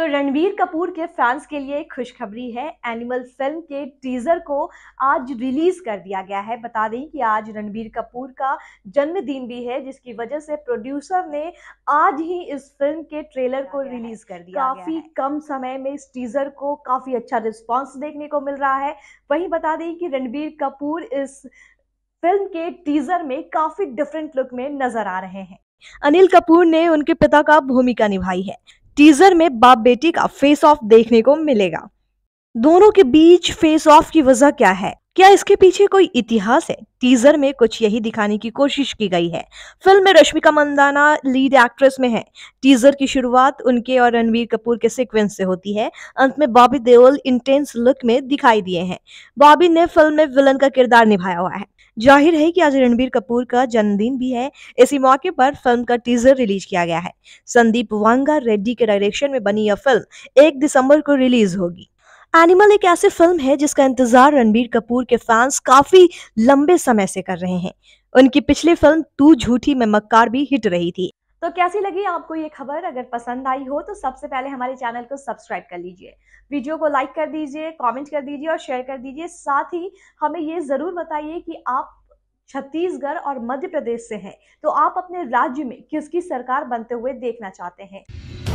तो रणवीर कपूर के फैंस के लिए खुशखबरी है एनिमल फिल्म के टीज़र को आज रिलीज़ कर दिया गया है बता दें कि आज रणबीर कपूर का जन्मदिन भी है जिसकी वजह से प्रोड्यूसर ने आज ही इस फिल्म के ट्रेलर को रिलीज़ कर दिया काफ़ी कम समय में इस टीज़र को काफ़ी अच्छा रिस्पॉन्स देखने को मिल रहा है वहीं बता दें कि रणबीर कपूर इस फिल्म के टीज़र में काफ़ी डिफरेंट लुक में नज़र आ रहे हैं अनिल कपूर ने उनके पिता का भूमिका निभाई है टीजर में बाप बेटी का फेस ऑफ देखने को मिलेगा दोनों के बीच फेस ऑफ की वजह क्या है क्या इसके पीछे कोई इतिहास है टीजर में कुछ यही दिखाने की कोशिश की गई है फिल्म में रश्मिका मंदाना लीड एक्ट्रेस में है टीजर की शुरुआत उनके और रणवीर कपूर के सीक्वेंस से होती है अंत में बॉबी देओल इंटेंस लुक में दिखाई दिए हैं बॉबी ने फिल्म में विलन का किरदार निभाया हुआ है जाहिर है कि आज रणबीर कपूर का जन्मदिन भी है इसी मौके पर फिल्म का टीजर रिलीज किया गया है संदीप वांगा रेड्डी के डायरेक्शन में बनी यह फिल्म एक दिसंबर को रिलीज होगी एनिमल एक ऐसी फिल्म है जिसका इंतजार रणबीर कपूर के फैंस काफी लंबे समय से कर रहे हैं उनकी पिछली फिल्म तू झूठी में मक्कार भी हिट रही थी तो कैसी लगी आपको ये खबर अगर पसंद आई हो तो सबसे पहले हमारे चैनल को सब्सक्राइब कर लीजिए वीडियो को लाइक कर दीजिए कमेंट कर दीजिए और शेयर कर दीजिए साथ ही हमें ये ज़रूर बताइए कि आप छत्तीसगढ़ और मध्य प्रदेश से हैं तो आप अपने राज्य में किसकी सरकार बनते हुए देखना चाहते हैं